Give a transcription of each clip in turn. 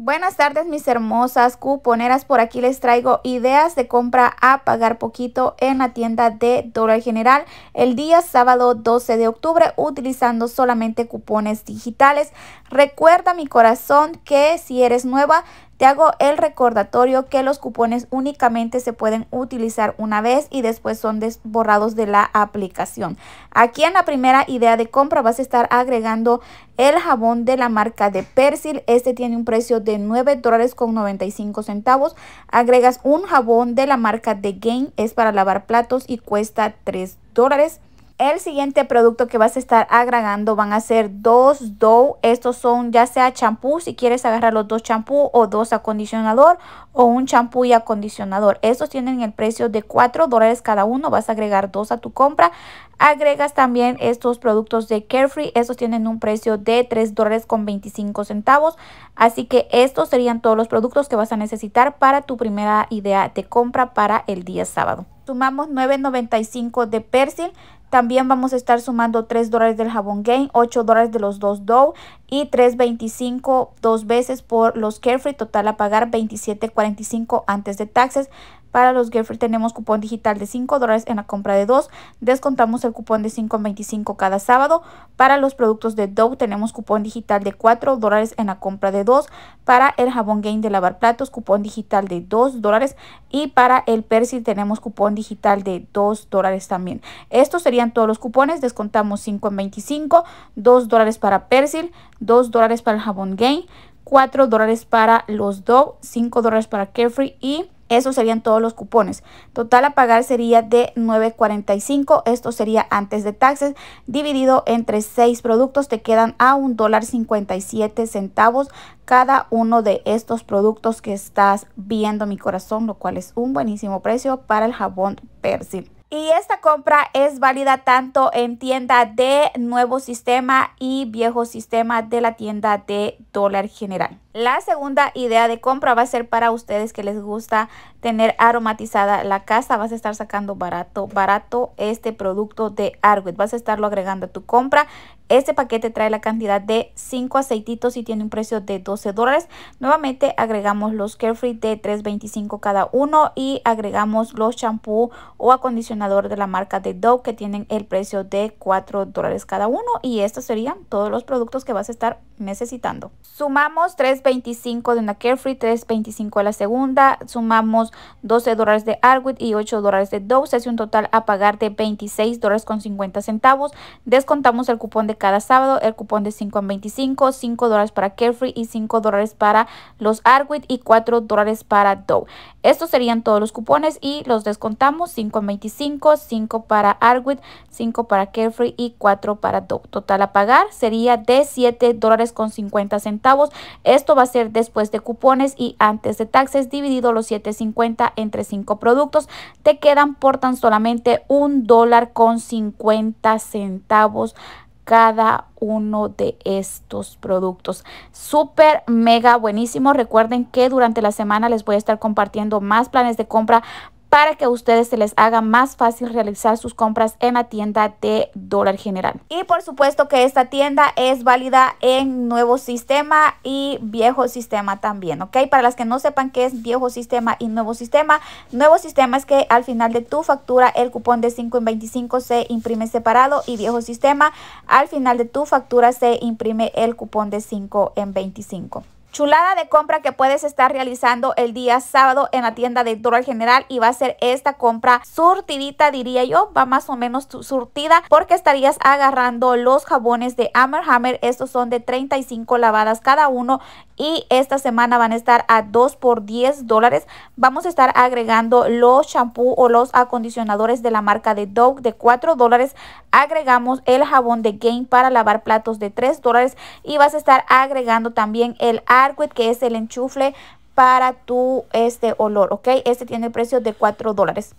Buenas tardes mis hermosas cuponeras, por aquí les traigo ideas de compra a pagar poquito en la tienda de Dólar General el día sábado 12 de octubre utilizando solamente cupones digitales. Recuerda mi corazón que si eres nueva te hago el recordatorio que los cupones únicamente se pueden utilizar una vez y después son borrados de la aplicación. Aquí en la primera idea de compra vas a estar agregando el jabón de la marca de Persil. Este tiene un precio de $9.95. dólares con centavos. Agregas un jabón de la marca de Gain. Es para lavar platos y cuesta 3 dólares. El siguiente producto que vas a estar agregando van a ser dos dough. Estos son ya sea champú, si quieres agarrar los dos champú o dos acondicionador o un champú y acondicionador. Estos tienen el precio de 4 dólares cada uno. Vas a agregar dos a tu compra. Agregas también estos productos de Carefree. Estos tienen un precio de 3 dólares con 25 centavos. Así que estos serían todos los productos que vas a necesitar para tu primera idea de compra para el día sábado. Sumamos 9.95 de persil. También vamos a estar sumando 3 dólares del jabón Gain, 8 dólares de los dos Dow, y 3.25 dos veces por los Carefree, total a pagar 27.45 antes de taxes. Para los Carefree tenemos cupón digital de 5 dólares en la compra de 2, descontamos el cupón de 5.25 cada sábado. Para los productos de Dove tenemos cupón digital de 4 dólares en la compra de 2, para el jabón Gain de lavar platos cupón digital de 2 dólares y para el Persil tenemos cupón digital de 2 dólares también. Estos serían todos los cupones, descontamos 5.25, 2 dólares para Persil, 2 dólares para el jabón Gain, 4 dólares para los Dove, 5 dólares para Carefree y esos serían todos los cupones. Total a pagar sería de 9.45. Esto sería antes de taxes. Dividido entre 6 productos te quedan a $1.57 centavos cada uno de estos productos que estás viendo mi corazón, lo cual es un buenísimo precio para el jabón Persil. Y esta compra es válida tanto en tienda de nuevo sistema y viejo sistema de la tienda de dólar general. La segunda idea de compra va a ser para ustedes que les gusta tener aromatizada la casa. Vas a estar sacando barato, barato este producto de Arwit Vas a estarlo agregando a tu compra. Este paquete trae la cantidad de 5 aceititos y tiene un precio de 12 dólares. Nuevamente agregamos los Carefree de 3.25 cada uno y agregamos los champú o acondicionadores de la marca de Dove que tienen el precio de 4 dólares cada uno y estos serían todos los productos que vas a estar necesitando. Sumamos 3.25 de una Carefree, 3.25 a la segunda, sumamos 12 dólares de Arwit y 8 dólares de Doe. se hace un total a pagar de 26 dólares 50 centavos, descontamos el cupón de cada sábado, el cupón de 5 en 25, 5 dólares para Carefree y 5 dólares para los Arwit y 4 dólares para Dow Estos serían todos los cupones y los descontamos 5 en 25, 5 para Arwit, 5 para Carefree y 4 para Dow, Total a pagar sería de 7 dólares con 50 centavos. Esto va a ser después de cupones y antes de taxes dividido los 7.50 entre 5 productos. Te quedan por tan solamente un dólar con 50 centavos cada uno de estos productos. Súper, mega buenísimo. Recuerden que durante la semana les voy a estar compartiendo más planes de compra para que a ustedes se les haga más fácil realizar sus compras en la tienda de dólar general. Y por supuesto que esta tienda es válida en nuevo sistema y viejo sistema también, ¿ok? Para las que no sepan qué es viejo sistema y nuevo sistema, nuevo sistema es que al final de tu factura el cupón de 5 en 25 se imprime separado y viejo sistema al final de tu factura se imprime el cupón de 5 en 25. Chulada de compra que puedes estar realizando el día sábado en la tienda de Dólar General y va a ser esta compra surtidita diría yo, va más o menos surtida porque estarías agarrando los jabones de Hammer Hammer, estos son de 35 lavadas cada uno y esta semana van a estar a 2 por 10 dólares. Vamos a estar agregando los shampoo o los acondicionadores de la marca de Dove de 4 dólares. Agregamos el jabón de Game para lavar platos de 3 dólares y vas a estar agregando también el que es el enchufle para tu este olor, ¿ok? Este tiene el precio de 4 dólares.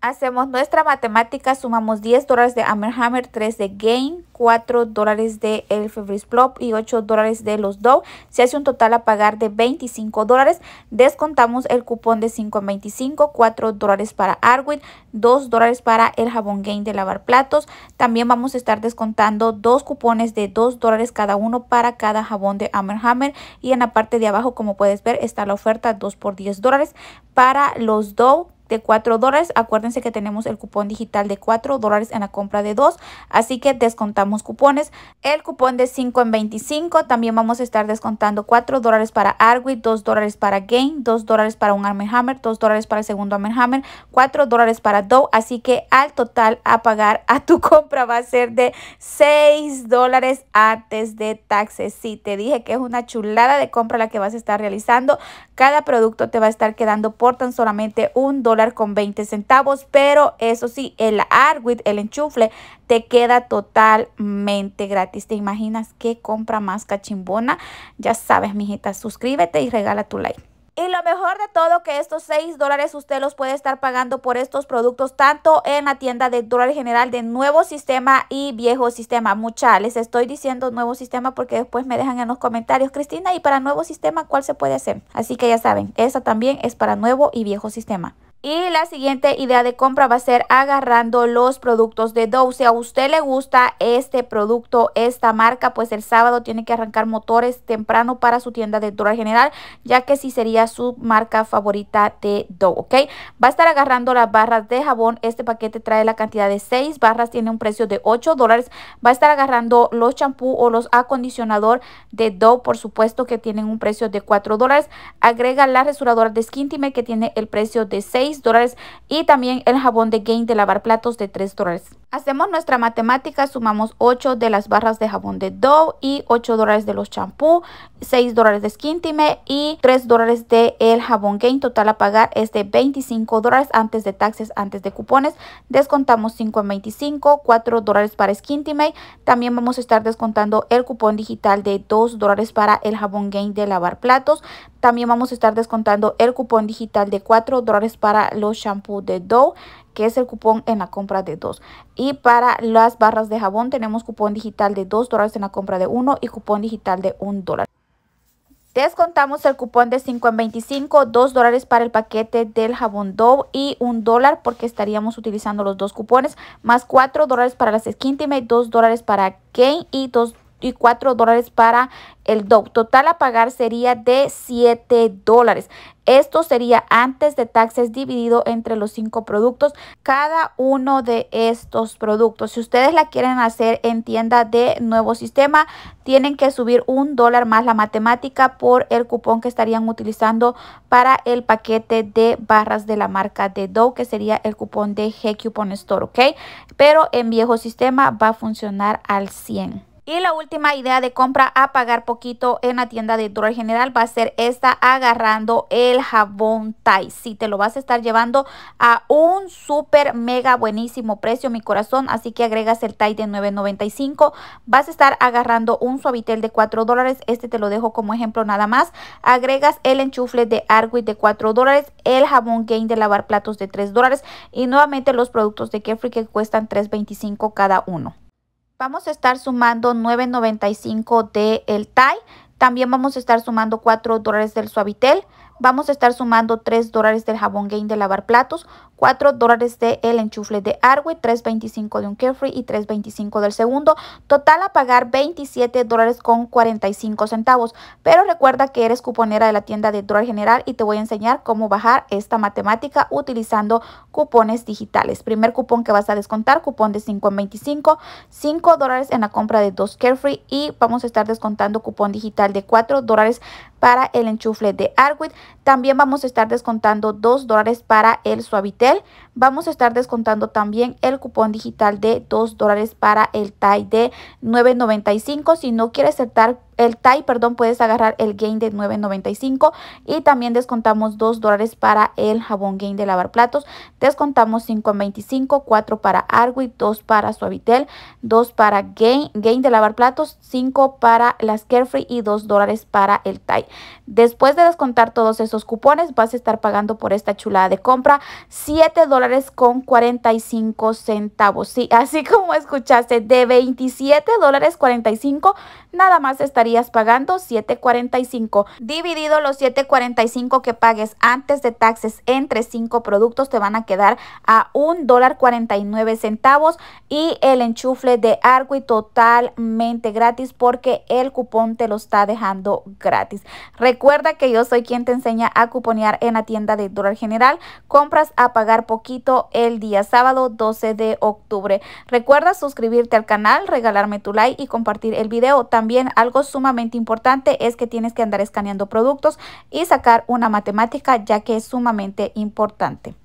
Hacemos nuestra matemática, sumamos 10 dólares de Hammerhammer, 3 de Gain, 4 dólares de el Plop y 8 dólares de los Dow. Se hace un total a pagar de 25 dólares. Descontamos el cupón de $5 $25, 4 dólares para Arwin, 2 dólares para el jabón Gain de lavar platos. También vamos a estar descontando dos cupones de 2 dólares cada uno para cada jabón de Hammer. Y en la parte de abajo, como puedes ver, está la oferta 2 por 10 dólares para los Dow de 4 dólares. Acuérdense que tenemos el cupón digital de 4 dólares en la compra de 2, así que descontamos cupones. El cupón de 5 en 25 también vamos a estar descontando 4 dólares para Arwit, 2 dólares para Gain, 2 dólares para un Arm Hammer, 2 dólares para el segundo Arm Hammer, 4 dólares para Dow. Así que al total a pagar a tu compra va a ser de 6 dólares antes de taxes. si te dije que es una chulada de compra la que vas a estar realizando. Cada producto te va a estar quedando por tan solamente un dólar con 20 centavos, pero eso sí, el Arwit, el enchufle, te queda totalmente gratis. ¿Te imaginas qué compra más cachimbona? Ya sabes, mijita, suscríbete y regala tu like. Y lo mejor de todo que estos 6 dólares usted los puede estar pagando por estos productos tanto en la tienda de dólar general de nuevo sistema y viejo sistema. Mucha, les estoy diciendo nuevo sistema porque después me dejan en los comentarios, Cristina, y para nuevo sistema, ¿cuál se puede hacer? Así que ya saben, esa también es para nuevo y viejo sistema. Y la siguiente idea de compra va a ser agarrando los productos de Dove. Si a usted le gusta este producto, esta marca, pues el sábado tiene que arrancar motores temprano para su tienda de Dólar General, ya que sí sería su marca favorita de Dove, ¿ok? Va a estar agarrando las barras de jabón. Este paquete trae la cantidad de 6 barras, tiene un precio de 8 dólares. Va a estar agarrando los champú o los acondicionador de Dove, por supuesto que tienen un precio de 4 dólares. Agrega la resuradora de Skintime que tiene el precio de 6 dólares y también el jabón de Gain de lavar platos de 3 dólares. Hacemos nuestra matemática, sumamos 8 de las barras de jabón de Dove y 8 dólares de los champú, 6 dólares de Skintime y 3 dólares de el jabón Gain. Total a pagar es de 25 dólares antes de taxes, antes de cupones. Descontamos 5 en 25, 4 dólares para Skintime. También vamos a estar descontando el cupón digital de 2 dólares para el jabón Gain de lavar platos. También vamos a estar descontando el cupón digital de 4 dólares para los shampoos de Dow, que es el cupón en la compra de 2. Y para las barras de jabón tenemos cupón digital de 2 dólares en la compra de 1 y cupón digital de 1 dólar. Descontamos el cupón de 5 en 25, 2 dólares para el paquete del jabón Dove y 1 dólar porque estaríamos utilizando los dos cupones, más 4 dólares para las Skin Team, 2 dólares para Kane y 2 dólares y 4 dólares para el Dow. Total a pagar sería de 7 dólares. Esto sería antes de taxes dividido entre los cinco productos, cada uno de estos productos. Si ustedes la quieren hacer en tienda de nuevo sistema, tienen que subir un dólar más la matemática por el cupón que estarían utilizando para el paquete de barras de la marca de Dow, que sería el cupón de G Coupon Store, Pero en viejo sistema va a funcionar al 100. Y la última idea de compra a pagar poquito en la tienda de Dollar General va a ser esta agarrando el jabón Thai. Si te lo vas a estar llevando a un súper mega buenísimo precio, mi corazón. Así que agregas el Thai de 9.95. Vas a estar agarrando un suavitel de 4 dólares. Este te lo dejo como ejemplo nada más. Agregas el enchufle de Arguit de 4 dólares. El jabón Gain de lavar platos de 3 dólares. Y nuevamente los productos de Carefree que cuestan 3.25 cada uno. Vamos a estar sumando 9.95 del TAI. También vamos a estar sumando 4 dólares del Suavitel vamos a estar sumando 3 dólares del jabón Gain de lavar platos, 4 dólares del el enchufle de Arway, 3.25 de un Carefree y 3.25 del segundo. Total a pagar 27 dólares con 45 centavos. Pero recuerda que eres cuponera de la tienda de Dólar General y te voy a enseñar cómo bajar esta matemática utilizando cupones digitales. Primer cupón que vas a descontar, cupón de 5.25, 5 dólares en la compra de dos Carefree y vamos a estar descontando cupón digital de 4 dólares para el enchufle de Arwit también vamos a estar descontando 2 dólares para el Suavitel. Vamos a estar descontando también el cupón digital de 2 dólares para el TAI de 9.95. Si no quieres aceptar el TAI, perdón, puedes agarrar el gain de 9.95 y también descontamos 2 dólares para el jabón gain de lavar platos. Descontamos 5.25, 4 para Arwi, 2 para Suavitel, 2 para gain, de lavar platos, 5 para las Carefree y 2 dólares para el TAI. Después de descontar todos esos cupones, vas a estar pagando por esta chulada de compra 7 dólares con 45 centavos. Sí, así como escuchaste, de 27 dólares 45, nada más estaría pagando 7.45. Dividido los 7.45 que pagues antes de taxes entre 5 productos te van a quedar a un dólar 49 centavos y el enchufle de Argui totalmente gratis porque el cupón te lo está dejando gratis. Recuerda que yo soy quien te enseña a cuponear en la tienda de dólar general. Compras a pagar poquito el día sábado 12 de octubre. Recuerda suscribirte al canal, regalarme tu like y compartir el video. También algo súper sumamente importante es que tienes que andar escaneando productos y sacar una matemática ya que es sumamente importante.